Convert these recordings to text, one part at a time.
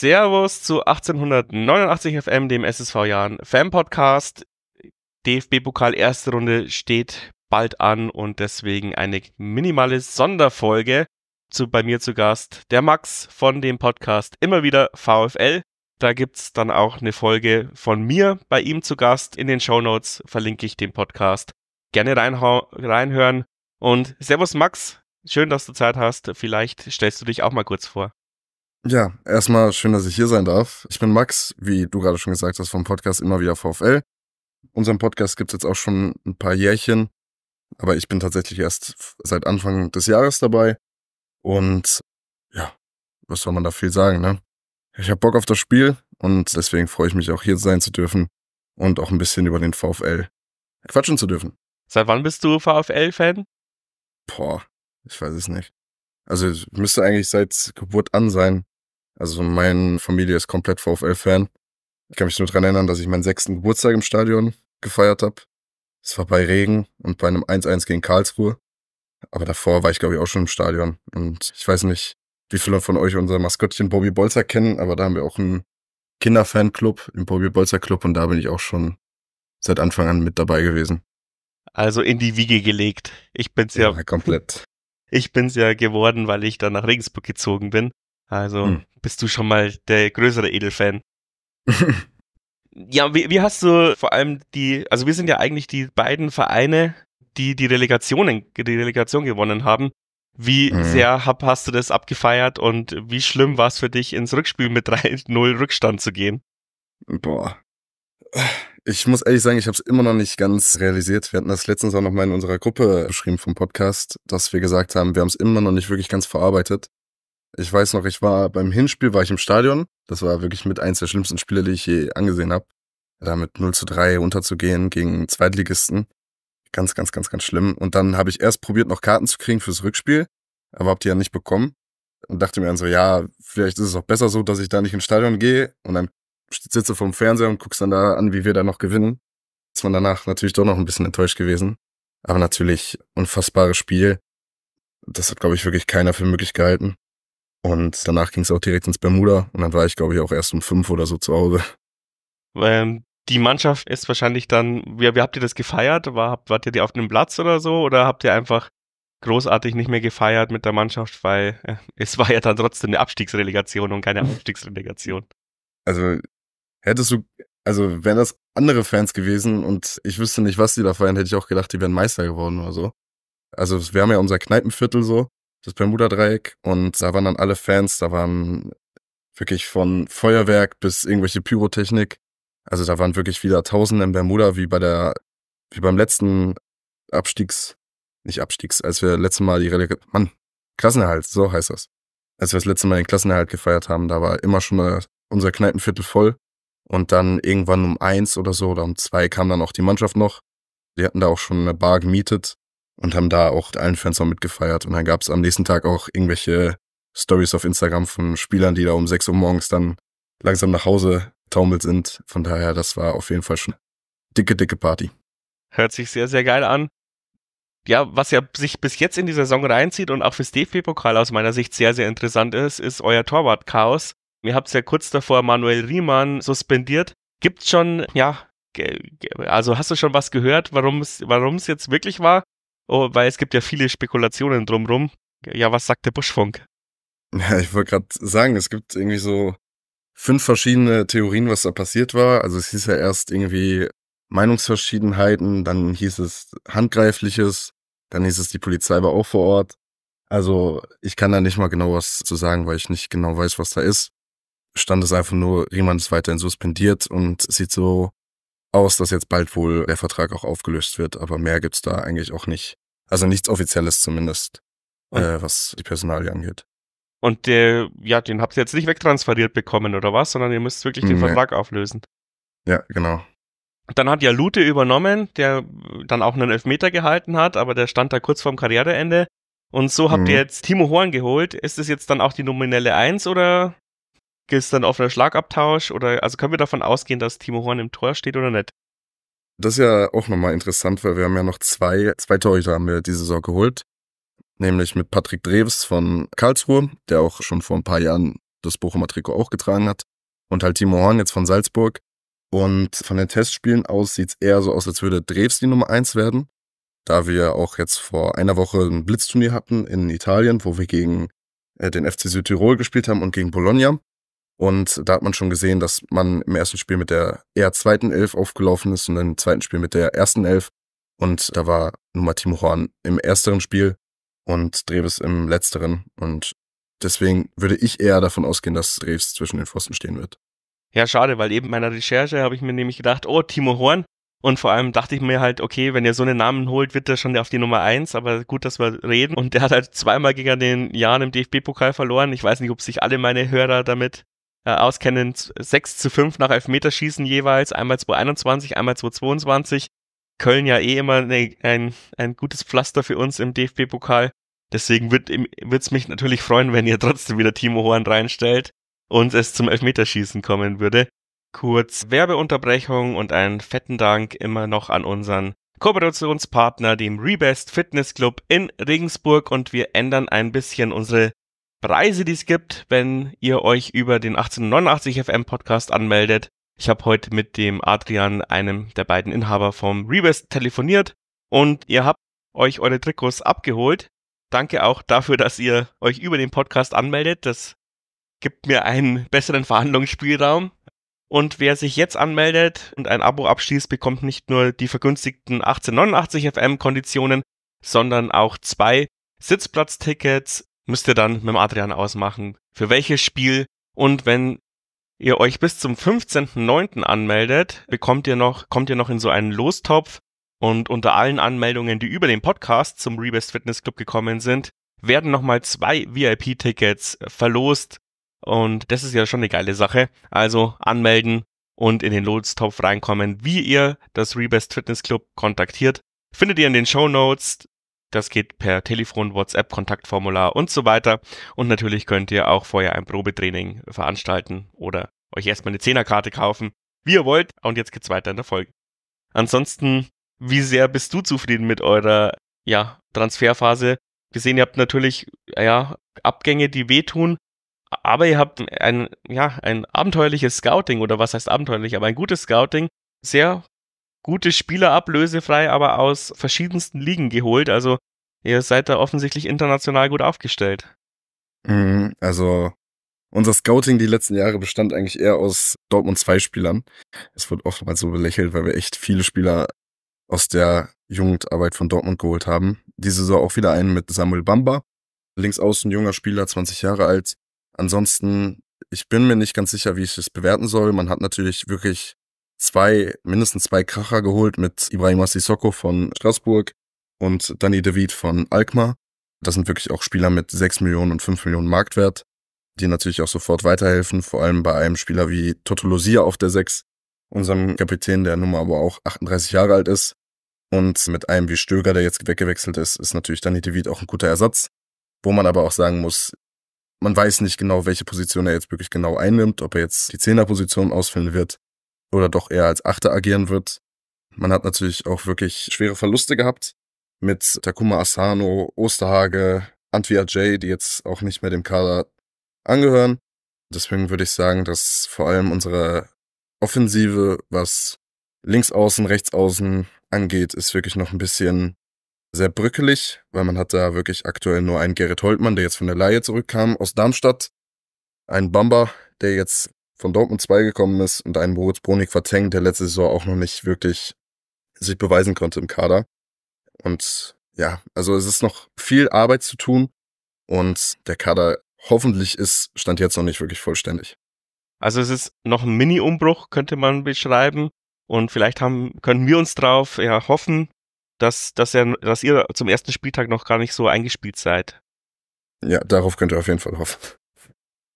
Servus zu 1889 FM, dem SSV-Jahren Fan-Podcast. DFB-Pokal erste Runde steht bald an und deswegen eine minimale Sonderfolge zu bei mir zu Gast der Max von dem Podcast immer wieder VfL. Da gibt's dann auch eine Folge von mir bei ihm zu Gast. In den Show Notes verlinke ich den Podcast. Gerne reinhören. Und Servus Max, schön, dass du Zeit hast. Vielleicht stellst du dich auch mal kurz vor. Ja, erstmal schön, dass ich hier sein darf. Ich bin Max, wie du gerade schon gesagt hast, vom Podcast Immer wieder VfL. Unseren Podcast gibt es jetzt auch schon ein paar Jährchen, aber ich bin tatsächlich erst seit Anfang des Jahres dabei. Und ja, was soll man da viel sagen, ne? Ich habe Bock auf das Spiel und deswegen freue ich mich auch hier sein zu dürfen und auch ein bisschen über den VfL quatschen zu dürfen. Seit wann bist du VfL-Fan? Boah, ich weiß es nicht. Also müsste eigentlich seit Geburt an sein. Also meine Familie ist komplett VfL-Fan. Ich kann mich nur daran erinnern, dass ich meinen sechsten Geburtstag im Stadion gefeiert habe. Es war bei Regen und bei einem 1-1 gegen Karlsruhe. Aber davor war ich, glaube ich, auch schon im Stadion. Und ich weiß nicht, wie viele von euch unser Maskottchen Bobby Bolzer kennen, aber da haben wir auch einen Kinderfanclub, den Bobby Bolzer Club, und da bin ich auch schon seit Anfang an mit dabei gewesen. Also in die Wiege gelegt. Ich bin's ja. ja komplett. Ich bin's ja geworden, weil ich dann nach Regensburg gezogen bin. Also hm. bist du schon mal der größere Edelfan. ja, wie, wie hast du vor allem die, also wir sind ja eigentlich die beiden Vereine, die die Relegationen, die Relegation gewonnen haben. Wie mhm. sehr hab, hast du das abgefeiert und wie schlimm war es für dich, ins Rückspiel mit 3-0 Rückstand zu gehen? Boah, ich muss ehrlich sagen, ich habe es immer noch nicht ganz realisiert. Wir hatten das letztens auch nochmal in unserer Gruppe geschrieben vom Podcast, dass wir gesagt haben, wir haben es immer noch nicht wirklich ganz verarbeitet. Ich weiß noch, ich war beim Hinspiel, war ich im Stadion. Das war wirklich mit eins der schlimmsten Spiele, die ich je angesehen habe. Da mit 0 zu 3 runterzugehen gegen Zweitligisten. Ganz, ganz, ganz, ganz schlimm. Und dann habe ich erst probiert, noch Karten zu kriegen fürs Rückspiel, aber habe die ja nicht bekommen. Und dachte mir dann so, ja, vielleicht ist es auch besser so, dass ich da nicht ins Stadion gehe. Und dann sitze vorm Fernseher und guck's dann da an, wie wir da noch gewinnen. Ist man danach natürlich doch noch ein bisschen enttäuscht gewesen. Aber natürlich unfassbares Spiel. Das hat, glaube ich, wirklich keiner für möglich gehalten. Und danach ging es auch direkt ins Bermuda und dann war ich, glaube ich, auch erst um fünf oder so zu Hause. Ähm, die Mannschaft ist wahrscheinlich dann, wie, wie habt ihr das gefeiert? War, wart ihr die auf einem Platz oder so? Oder habt ihr einfach großartig nicht mehr gefeiert mit der Mannschaft, weil äh, es war ja dann trotzdem eine Abstiegsrelegation und keine Abstiegsrelegation? Also hättest du, also wären das andere Fans gewesen und ich wüsste nicht, was die da feiern, hätte ich auch gedacht, die wären Meister geworden oder so. Also wir haben ja unser Kneipenviertel so, das Bermuda-Dreieck und da waren dann alle Fans, da waren wirklich von Feuerwerk bis irgendwelche Pyrotechnik. Also da waren wirklich wieder Tausende in Bermuda, wie bei der, wie beim letzten Abstiegs, nicht Abstiegs, als wir letztes Mal die Relegation, Mann, Klassenerhalt, so heißt das. Als wir das letzte Mal den Klassenerhalt gefeiert haben, da war immer schon unser Kneipenviertel voll. Und dann irgendwann um eins oder so oder um zwei kam dann auch die Mannschaft noch. Die hatten da auch schon eine Bar gemietet und haben da auch allen Fans noch mitgefeiert. Und dann gab es am nächsten Tag auch irgendwelche Stories auf Instagram von Spielern, die da um sechs Uhr morgens dann langsam nach Hause taumelt sind. Von daher, das war auf jeden Fall schon dicke, dicke Party. Hört sich sehr, sehr geil an. Ja, was ja sich bis jetzt in die Saison reinzieht und auch fürs DFB-Pokal aus meiner Sicht sehr, sehr interessant ist, ist euer Torwart-Chaos. Ihr habt es ja kurz davor Manuel Riemann suspendiert. Gibt schon, ja, also hast du schon was gehört, warum es jetzt wirklich war? Oh, weil es gibt ja viele Spekulationen drumrum. Ja, was sagt der Buschfunk? Ja, ich wollte gerade sagen, es gibt irgendwie so fünf verschiedene Theorien, was da passiert war. Also es hieß ja erst irgendwie Meinungsverschiedenheiten, dann hieß es Handgreifliches, dann hieß es, die Polizei war auch vor Ort. Also ich kann da nicht mal genau was zu sagen, weil ich nicht genau weiß, was da ist stand es einfach nur, Riemann ist weiterhin suspendiert und sieht so aus, dass jetzt bald wohl der Vertrag auch aufgelöst wird, aber mehr gibt es da eigentlich auch nicht. Also nichts Offizielles zumindest, äh, was die Personalie angeht. Und der, ja, den habt ihr jetzt nicht wegtransferiert bekommen oder was, sondern ihr müsst wirklich den nee. Vertrag auflösen. Ja, genau. Dann hat ja Lute übernommen, der dann auch einen Elfmeter gehalten hat, aber der stand da kurz vorm Karriereende. Und so habt mhm. ihr jetzt Timo Horn geholt. Ist es jetzt dann auch die nominelle Eins oder Gibt es dann offener Schlagabtausch oder also können wir davon ausgehen, dass Timo Horn im Tor steht oder nicht? Das ist ja auch nochmal interessant, weil wir haben ja noch zwei, zwei Torhüter haben wir diese Saison geholt. Nämlich mit Patrick Dreves von Karlsruhe, der auch schon vor ein paar Jahren das Bochumer Trikot auch getragen hat. Und halt Timo Horn jetzt von Salzburg. Und von den Testspielen aus sieht es eher so aus, als würde Dreves die Nummer 1 werden. Da wir auch jetzt vor einer Woche ein Blitzturnier hatten in Italien, wo wir gegen äh, den FC Südtirol gespielt haben und gegen Bologna. Und da hat man schon gesehen, dass man im ersten Spiel mit der eher zweiten Elf aufgelaufen ist und im zweiten Spiel mit der ersten Elf. Und da war nun mal Timo Horn im ersteren Spiel und Dreves im letzteren. Und deswegen würde ich eher davon ausgehen, dass Dreves zwischen den Pfosten stehen wird. Ja, schade, weil eben meiner Recherche habe ich mir nämlich gedacht, oh, Timo Horn. Und vor allem dachte ich mir halt, okay, wenn er so einen Namen holt, wird er schon auf die Nummer eins. aber gut, dass wir reden. Und der hat halt zweimal gegen den Jan im DFB-Pokal verloren. Ich weiß nicht, ob sich alle meine Hörer damit äh, auskennen, 6 zu 5 nach Elfmeterschießen jeweils, einmal 221, einmal 222. Köln ja eh immer ne, ein, ein gutes Pflaster für uns im DFB-Pokal. Deswegen wird es mich natürlich freuen, wenn ihr trotzdem wieder Timo Horn reinstellt und es zum Elfmeterschießen kommen würde. Kurz Werbeunterbrechung und einen fetten Dank immer noch an unseren Kooperationspartner, dem Rebest Fitness Club in Regensburg. Und wir ändern ein bisschen unsere Preise, die es gibt, wenn ihr euch über den 1889 FM Podcast anmeldet. Ich habe heute mit dem Adrian, einem der beiden Inhaber vom Rebest, telefoniert und ihr habt euch eure Trikots abgeholt. Danke auch dafür, dass ihr euch über den Podcast anmeldet. Das gibt mir einen besseren Verhandlungsspielraum. Und wer sich jetzt anmeldet und ein Abo abschließt, bekommt nicht nur die vergünstigten 1889 FM Konditionen, sondern auch zwei Sitzplatztickets müsst ihr dann mit dem Adrian ausmachen, für welches Spiel. Und wenn ihr euch bis zum 15.09. anmeldet, bekommt ihr noch, kommt ihr noch in so einen Lostopf. Und unter allen Anmeldungen, die über den Podcast zum Rebest Fitness Club gekommen sind, werden nochmal zwei VIP-Tickets verlost. Und das ist ja schon eine geile Sache. Also anmelden und in den Lostopf reinkommen, wie ihr das Rebest Fitness Club kontaktiert. Findet ihr in den Show Notes das geht per Telefon, WhatsApp, Kontaktformular und so weiter. Und natürlich könnt ihr auch vorher ein Probetraining veranstalten oder euch erstmal eine Zehnerkarte kaufen, wie ihr wollt. Und jetzt geht's weiter in der Folge. Ansonsten, wie sehr bist du zufrieden mit eurer ja, Transferphase? Wir sehen, ihr habt natürlich ja, Abgänge, die wehtun, aber ihr habt ein, ja, ein abenteuerliches Scouting oder was heißt abenteuerlich, aber ein gutes Scouting. Sehr gute Spieler ablösefrei, aber aus verschiedensten Ligen geholt. Also ihr seid da offensichtlich international gut aufgestellt. Mhm, also unser Scouting die letzten Jahre bestand eigentlich eher aus Dortmund 2 Spielern. Es wird oftmals so belächelt, weil wir echt viele Spieler aus der Jugendarbeit von Dortmund geholt haben. Diese Saison auch wieder einen mit Samuel Bamba. Links außen junger Spieler, 20 Jahre alt. Ansonsten, ich bin mir nicht ganz sicher, wie ich es bewerten soll. Man hat natürlich wirklich zwei, mindestens zwei Kracher geholt mit Ibrahim Sissoko von Straßburg und Danny David von Alkmaar. Das sind wirklich auch Spieler mit 6 Millionen und 5 Millionen Marktwert, die natürlich auch sofort weiterhelfen, vor allem bei einem Spieler wie Totolosia auf der 6, unserem Kapitän, der nun mal aber auch 38 Jahre alt ist. Und mit einem wie Stöger, der jetzt weggewechselt ist, ist natürlich Danny David auch ein guter Ersatz. Wo man aber auch sagen muss, man weiß nicht genau, welche Position er jetzt wirklich genau einnimmt, ob er jetzt die Zehnerposition ausfüllen wird oder doch eher als Achter agieren wird. Man hat natürlich auch wirklich schwere Verluste gehabt mit Takuma Asano, Osterhage, Antwi Ajay, die jetzt auch nicht mehr dem Kader angehören. Deswegen würde ich sagen, dass vor allem unsere Offensive, was links außen, rechts außen angeht, ist wirklich noch ein bisschen sehr brückelig, weil man hat da wirklich aktuell nur einen Gerrit Holtmann, der jetzt von der Laie zurückkam aus Darmstadt, einen Bamba, der jetzt von Dortmund 2 gekommen ist und einen Moritz Bronik verzenkt, der letzte Saison auch noch nicht wirklich sich beweisen konnte im Kader. Und ja, also es ist noch viel Arbeit zu tun und der Kader hoffentlich ist, stand jetzt noch nicht wirklich vollständig. Also es ist noch ein Mini-Umbruch, könnte man beschreiben. Und vielleicht haben, können wir uns darauf ja, hoffen, dass, dass, er, dass ihr zum ersten Spieltag noch gar nicht so eingespielt seid. Ja, darauf könnt ihr auf jeden Fall hoffen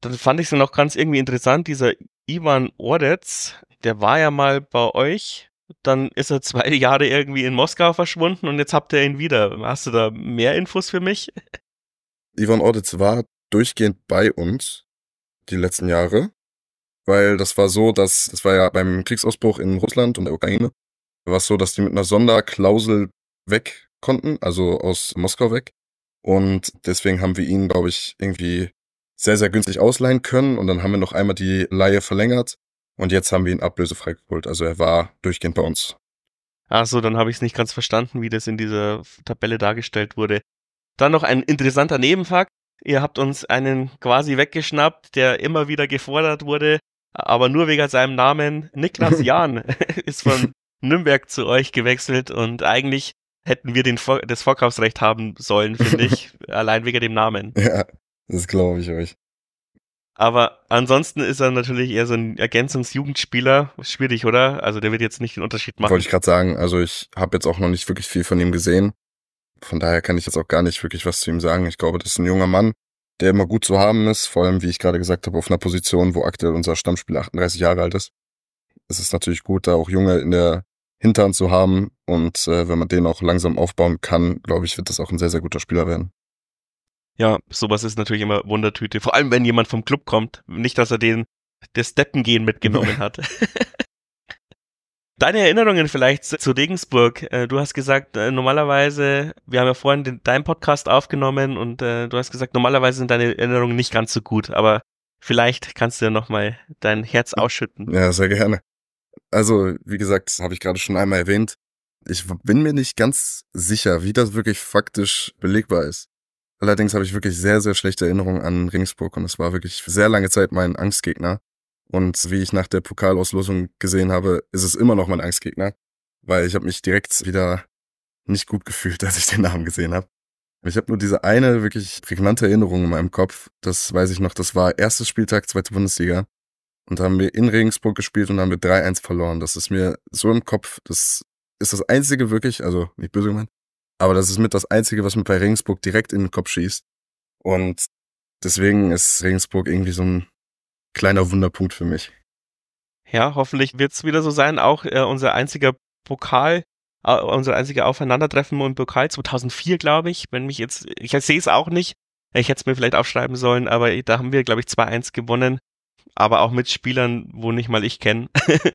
dann fand ich es noch ganz irgendwie interessant, dieser Ivan Ordetz, der war ja mal bei euch, dann ist er zwei Jahre irgendwie in Moskau verschwunden und jetzt habt ihr ihn wieder. Hast du da mehr Infos für mich? Ivan Ordetz war durchgehend bei uns die letzten Jahre, weil das war so, dass, das war ja beim Kriegsausbruch in Russland und der Ukraine, war es so, dass die mit einer Sonderklausel weg konnten, also aus Moskau weg. Und deswegen haben wir ihn, glaube ich, irgendwie sehr, sehr günstig ausleihen können. Und dann haben wir noch einmal die Laie verlängert. Und jetzt haben wir ihn ablösefrei geholt. Also er war durchgehend bei uns. Ach so, dann habe ich es nicht ganz verstanden, wie das in dieser Tabelle dargestellt wurde. Dann noch ein interessanter Nebenfakt. Ihr habt uns einen quasi weggeschnappt, der immer wieder gefordert wurde, aber nur wegen seinem Namen. Niklas Jahn ist von Nürnberg zu euch gewechselt und eigentlich hätten wir den Vor das Vorkaufsrecht haben sollen, finde ich, allein wegen dem Namen. Ja, das glaube ich euch. Aber ansonsten ist er natürlich eher so ein Ergänzungsjugendspieler. Schwierig, oder? Also der wird jetzt nicht den Unterschied machen. Wollte ich gerade sagen, also ich habe jetzt auch noch nicht wirklich viel von ihm gesehen. Von daher kann ich jetzt auch gar nicht wirklich was zu ihm sagen. Ich glaube, das ist ein junger Mann, der immer gut zu haben ist. Vor allem, wie ich gerade gesagt habe, auf einer Position, wo aktuell unser Stammspieler 38 Jahre alt ist. Es ist natürlich gut, da auch Junge in der Hintern zu haben. Und äh, wenn man den auch langsam aufbauen kann, glaube ich, wird das auch ein sehr, sehr guter Spieler werden. Ja, sowas ist natürlich immer Wundertüte. Vor allem, wenn jemand vom Club kommt. Nicht, dass er den das Steppengehen mitgenommen hat. Deine Erinnerungen vielleicht zu Regensburg. Äh, du hast gesagt, äh, normalerweise, wir haben ja vorhin den, deinen Podcast aufgenommen und äh, du hast gesagt, normalerweise sind deine Erinnerungen nicht ganz so gut, aber vielleicht kannst du ja nochmal dein Herz ausschütten. Ja, sehr gerne. Also, wie gesagt, habe ich gerade schon einmal erwähnt. Ich bin mir nicht ganz sicher, wie das wirklich faktisch belegbar ist. Allerdings habe ich wirklich sehr, sehr schlechte Erinnerungen an Ringsburg und es war wirklich sehr lange Zeit mein Angstgegner. Und wie ich nach der Pokalauslosung gesehen habe, ist es immer noch mein Angstgegner, weil ich habe mich direkt wieder nicht gut gefühlt, als ich den Namen gesehen habe. Ich habe nur diese eine wirklich prägnante Erinnerung in meinem Kopf. Das weiß ich noch. Das war erstes Spieltag, zweite Bundesliga. Und da haben wir in Regensburg gespielt und haben wir 3-1 verloren. Das ist mir so im Kopf. Das ist das einzige wirklich, also nicht böse gemeint, aber das ist mit das Einzige, was mir bei Regensburg direkt in den Kopf schießt. Und deswegen ist Regensburg irgendwie so ein kleiner Wunderpunkt für mich. Ja, hoffentlich wird es wieder so sein. Auch äh, unser einziger Pokal, äh, unser einziger Aufeinandertreffen im Pokal 2004, glaube ich. Wenn mich jetzt, ich sehe es auch nicht. Ich hätte es mir vielleicht aufschreiben sollen, aber da haben wir, glaube ich, 2-1 gewonnen. Aber auch mit Spielern, wo nicht mal ich kenne.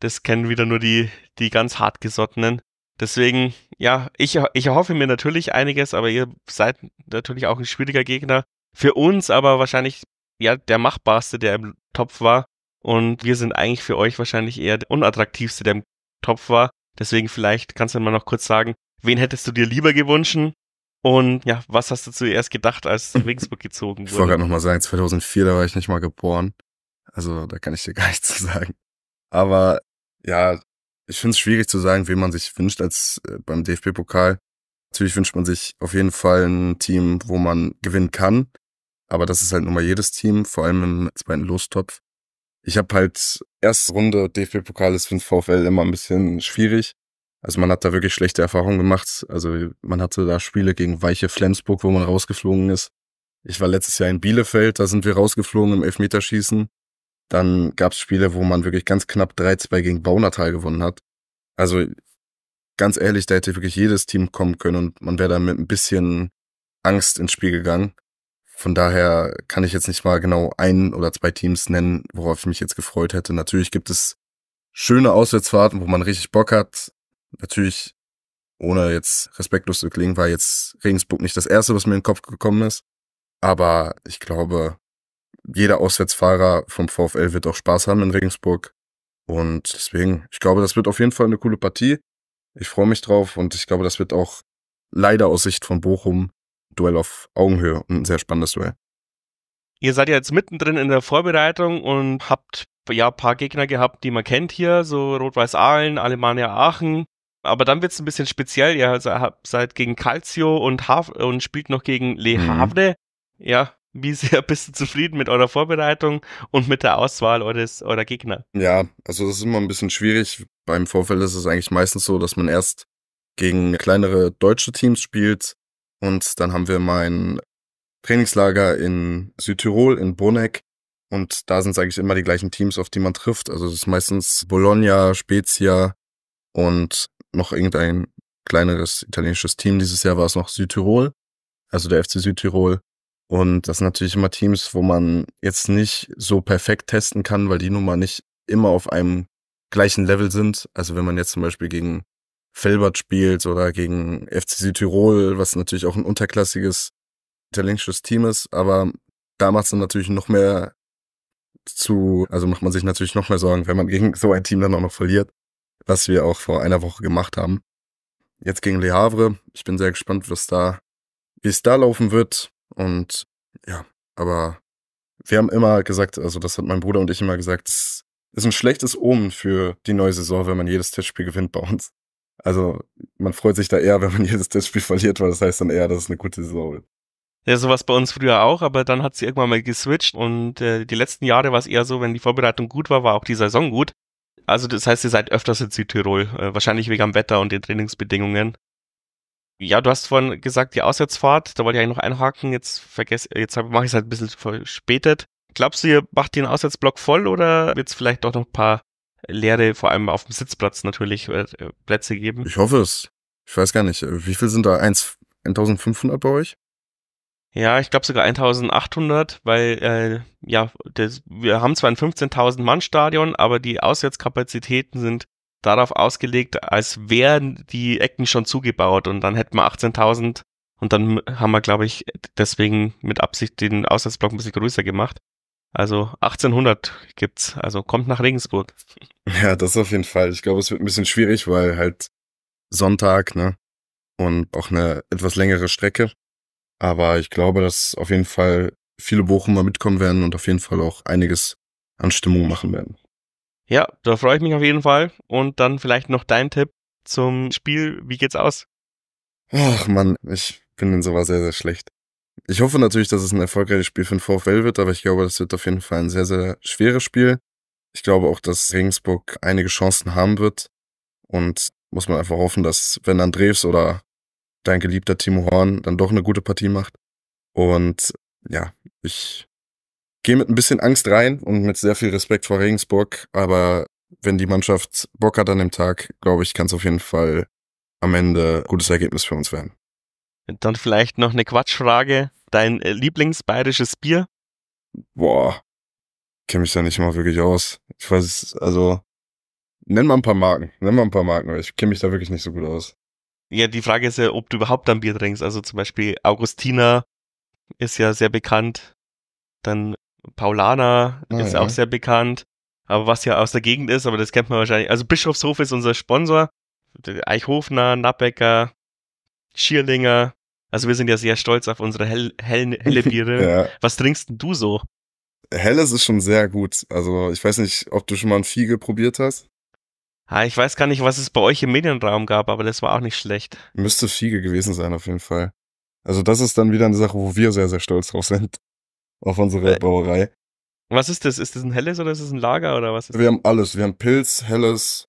das kennen wieder nur die, die ganz hartgesottenen. Deswegen, ja, ich, ich erhoffe mir natürlich einiges, aber ihr seid natürlich auch ein schwieriger Gegner. Für uns aber wahrscheinlich ja der machbarste, der im Topf war. Und wir sind eigentlich für euch wahrscheinlich eher der unattraktivste, der im Topf war. Deswegen vielleicht kannst du mal noch kurz sagen, wen hättest du dir lieber gewünscht? Und ja, was hast du zuerst gedacht, als Regensburg gezogen wurde? Ich wollte gerade nochmal sagen, 2004, da war ich nicht mal geboren. Also da kann ich dir gar nichts zu sagen. Aber ja, ich finde es schwierig zu sagen, wen man sich wünscht als äh, beim DFB-Pokal. Natürlich wünscht man sich auf jeden Fall ein Team, wo man gewinnen kann. Aber das ist halt nun mal jedes Team, vor allem im zweiten Lostopf. Ich habe halt erste Runde DFB-Pokal ist für den VfL immer ein bisschen schwierig. Also man hat da wirklich schlechte Erfahrungen gemacht. Also man hatte da Spiele gegen weiche Flensburg, wo man rausgeflogen ist. Ich war letztes Jahr in Bielefeld, da sind wir rausgeflogen im Elfmeterschießen. Dann gab es Spiele, wo man wirklich ganz knapp 3-2 gegen Baunatal gewonnen hat. Also ganz ehrlich, da hätte wirklich jedes Team kommen können und man wäre da mit ein bisschen Angst ins Spiel gegangen. Von daher kann ich jetzt nicht mal genau ein oder zwei Teams nennen, worauf ich mich jetzt gefreut hätte. Natürlich gibt es schöne Auswärtsfahrten, wo man richtig Bock hat. Natürlich, ohne jetzt respektlos zu klingen, war jetzt Regensburg nicht das erste, was mir in den Kopf gekommen ist. Aber ich glaube, jeder Auswärtsfahrer vom VfL wird auch Spaß haben in Regensburg. Und deswegen, ich glaube, das wird auf jeden Fall eine coole Partie. Ich freue mich drauf und ich glaube, das wird auch leider aus Sicht von Bochum Duell auf Augenhöhe und ein sehr spannendes Duell. Ihr seid ja jetzt mittendrin in der Vorbereitung und habt ja ein paar Gegner gehabt, die man kennt hier, so Rot-Weiß Aalen, Alemannia Aachen. Aber dann wird es ein bisschen speziell. Ihr seid gegen Calcio und, Hav und spielt noch gegen Le mhm. Havre. Mhm. Ja, wie sehr bist du zufrieden mit eurer Vorbereitung und mit der Auswahl eures, eurer Gegner? Ja, also das ist immer ein bisschen schwierig. Beim Vorfeld ist es eigentlich meistens so, dass man erst gegen kleinere deutsche Teams spielt und dann haben wir mein Trainingslager in Südtirol, in Bruneck und da sind es eigentlich immer die gleichen Teams, auf die man trifft. Also es ist meistens Bologna, Spezia und noch irgendein kleineres italienisches Team. Dieses Jahr war es noch Südtirol, also der FC Südtirol. Und das sind natürlich immer Teams, wo man jetzt nicht so perfekt testen kann, weil die nun mal nicht immer auf einem gleichen Level sind. Also wenn man jetzt zum Beispiel gegen Felbert spielt oder gegen FC Südtirol, was natürlich auch ein unterklassiges italienisches Team ist, aber da macht es dann natürlich noch mehr zu, also macht man sich natürlich noch mehr Sorgen, wenn man gegen so ein Team dann auch noch verliert, was wir auch vor einer Woche gemacht haben. Jetzt gegen Le Havre. Ich bin sehr gespannt, was da, wie es da laufen wird. Und ja, aber wir haben immer gesagt, also das hat mein Bruder und ich immer gesagt, es ist ein schlechtes Omen für die neue Saison, wenn man jedes Testspiel gewinnt bei uns. Also man freut sich da eher, wenn man jedes Testspiel verliert, weil das heißt dann eher, dass es eine gute Saison wird. Ja, sowas bei uns früher auch, aber dann hat sie irgendwann mal geswitcht und äh, die letzten Jahre war es eher so, wenn die Vorbereitung gut war, war auch die Saison gut. Also das heißt, ihr seid öfters in Südtirol, äh, wahrscheinlich wegen am Wetter und den Trainingsbedingungen. Ja, du hast vorhin gesagt, die Auswärtsfahrt, da wollte ich eigentlich noch einhaken, jetzt vergesse, jetzt mache ich es halt ein bisschen verspätet. Glaubst du, ihr macht den Auswärtsblock voll oder wird es vielleicht doch noch ein paar leere, vor allem auf dem Sitzplatz natürlich, äh, Plätze geben? Ich hoffe es. Ich weiß gar nicht. Wie viel sind da? 1, 1500 bei euch? Ja, ich glaube sogar 1800, weil äh, ja, das, wir haben zwar ein 15.000 Mann Stadion, aber die Auswärtskapazitäten sind darauf ausgelegt, als wären die Ecken schon zugebaut und dann hätten wir 18.000 und dann haben wir, glaube ich, deswegen mit Absicht den Auswärtsblock ein bisschen größer gemacht. Also 1800 gibt's, also kommt nach Regensburg. Ja, das auf jeden Fall. Ich glaube, es wird ein bisschen schwierig, weil halt Sonntag, ne? Und auch eine etwas längere Strecke. Aber ich glaube, dass auf jeden Fall viele Bochumer mitkommen werden und auf jeden Fall auch einiges an Stimmung machen werden. Ja, da freue ich mich auf jeden Fall. Und dann vielleicht noch dein Tipp zum Spiel. Wie geht's aus? Ach man, ich bin in sowas sehr, sehr schlecht. Ich hoffe natürlich, dass es ein erfolgreiches Spiel für den VfL wird, aber ich glaube, das wird auf jeden Fall ein sehr, sehr schweres Spiel. Ich glaube auch, dass Regensburg einige Chancen haben wird. Und muss man einfach hoffen, dass wenn Andreas oder dein geliebter Timo Horn dann doch eine gute Partie macht. Und ja, ich gehe mit ein bisschen Angst rein und mit sehr viel Respekt vor Regensburg, aber wenn die Mannschaft Bock hat an dem Tag, glaube ich, kann es auf jeden Fall am Ende ein gutes Ergebnis für uns werden. Dann vielleicht noch eine Quatschfrage. Dein äh, Lieblingsbayerisches Bier? Boah, kenne mich da nicht mal wirklich aus. Ich weiß, also, nenn mal ein paar Marken. Nenn mal ein paar Marken, weil ich kenne mich da wirklich nicht so gut aus. Ja, die Frage ist ja, ob du überhaupt ein Bier trinkst. Also zum Beispiel Augustiner ist ja sehr bekannt. Dann Paulana ah, ist ja. auch sehr bekannt. Aber was ja aus der Gegend ist, aber das kennt man wahrscheinlich. Also Bischofshof ist unser Sponsor. Eichhofner, Nappecker, Schierlinger. Also wir sind ja sehr stolz auf unsere hell, hell, helle Biere. ja. Was trinkst denn du so? Helles ist schon sehr gut. Also ich weiß nicht, ob du schon mal ein Fiege probiert hast. Ah, ich weiß gar nicht, was es bei euch im Medienraum gab, aber das war auch nicht schlecht. Müsste Fiege gewesen sein, auf jeden Fall. Also das ist dann wieder eine Sache, wo wir sehr, sehr stolz drauf sind auf unsere äh, Brauerei. Was ist das? Ist das ein helles oder ist das ein Lager oder was? ist wir haben alles. Wir haben Pilz, helles,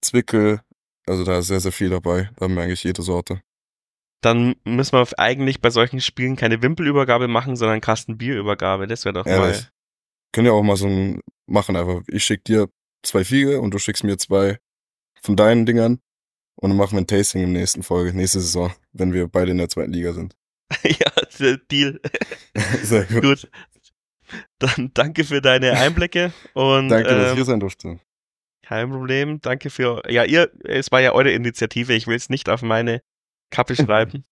Zwickel. Also da ist sehr, sehr viel dabei. Da haben wir eigentlich jede Sorte. Dann müssen wir eigentlich bei solchen Spielen keine Wimpelübergabe machen, sondern Kastenbierübergabe. Das wäre doch Ehrlich. mal. Können ja auch mal so ein machen einfach. Ich schicke dir zwei Fiege und du schickst mir zwei von deinen Dingern. Und dann machen wir ein Tasting im nächsten Folge, nächste Saison, wenn wir beide in der zweiten Liga sind. ja, Deal. Sehr gut. gut. Dann danke für deine Einblicke und. danke, ähm, dass ich ähm, hier sein durfte. Kein Problem. Danke für. Ja, ihr, es war ja eure Initiative. Ich will es nicht auf meine Kappe schreiben.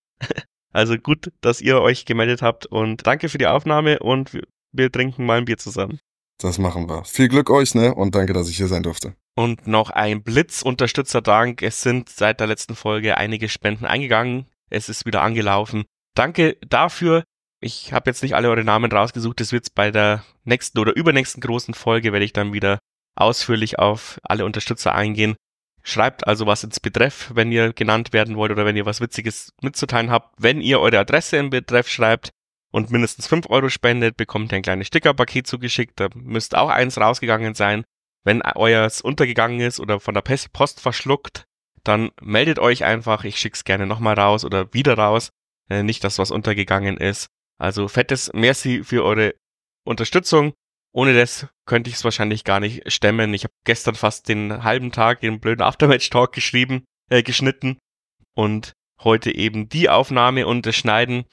also gut, dass ihr euch gemeldet habt und danke für die Aufnahme und wir, wir trinken mal ein Bier zusammen. Das machen wir. Viel Glück euch, ne? Und danke, dass ich hier sein durfte. Und noch ein blitz dank Es sind seit der letzten Folge einige Spenden eingegangen. Es ist wieder angelaufen danke dafür. Ich habe jetzt nicht alle eure Namen rausgesucht. Das wird's bei der nächsten oder übernächsten großen Folge, werde ich dann wieder ausführlich auf alle Unterstützer eingehen. Schreibt also was ins Betreff, wenn ihr genannt werden wollt oder wenn ihr was Witziges mitzuteilen habt. Wenn ihr eure Adresse im Betreff schreibt und mindestens 5 Euro spendet, bekommt ihr ein kleines Stickerpaket zugeschickt. Da müsste auch eins rausgegangen sein. Wenn euers untergegangen ist oder von der Post verschluckt, dann meldet euch einfach. Ich schicke es gerne nochmal raus oder wieder raus äh, nicht das, was untergegangen ist. Also fettes Merci für eure Unterstützung. Ohne das könnte ich es wahrscheinlich gar nicht stemmen. Ich habe gestern fast den halben Tag den blöden Aftermatch-Talk geschrieben, äh, geschnitten und heute eben die Aufnahme und das Schneiden.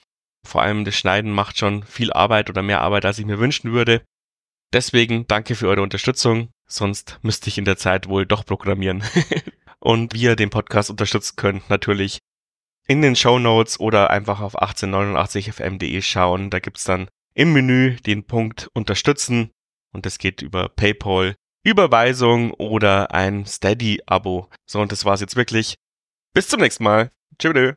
Vor allem das Schneiden macht schon viel Arbeit oder mehr Arbeit, als ich mir wünschen würde. Deswegen danke für eure Unterstützung, sonst müsste ich in der Zeit wohl doch programmieren. und wie ihr den Podcast unterstützen könnt, natürlich in den Show Notes oder einfach auf 1889fm.de e schauen. Da gibt's dann im Menü den Punkt Unterstützen und das geht über PayPal, Überweisung oder ein Steady-Abo. So, und das war's jetzt wirklich. Bis zum nächsten Mal. Tschüss.